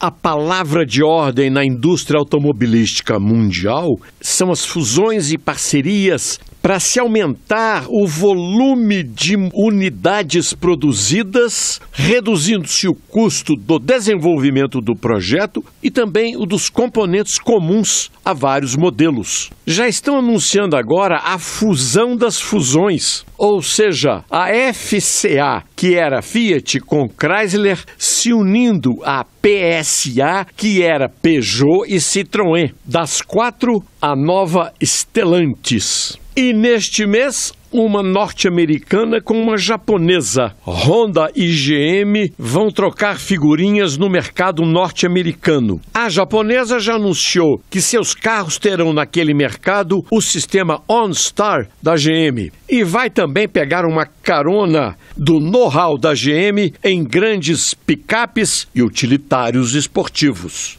A palavra de ordem na indústria automobilística mundial são as fusões e parcerias para se aumentar o volume de unidades produzidas, reduzindo-se o custo do desenvolvimento do projeto e também o dos componentes comuns a vários modelos. Já estão anunciando agora a fusão das fusões, ou seja, a FCA, que era Fiat com Chrysler, se unindo à PSA, que era Peugeot e Citroën. Das quatro, a nova Stellantis. E neste mês, uma norte-americana com uma japonesa. Honda e GM vão trocar figurinhas no mercado norte-americano. A japonesa já anunciou que seus carros terão naquele mercado o sistema OnStar da GM e vai também pegar uma carona do know-how da GM em grandes picapes e utilitários esportivos.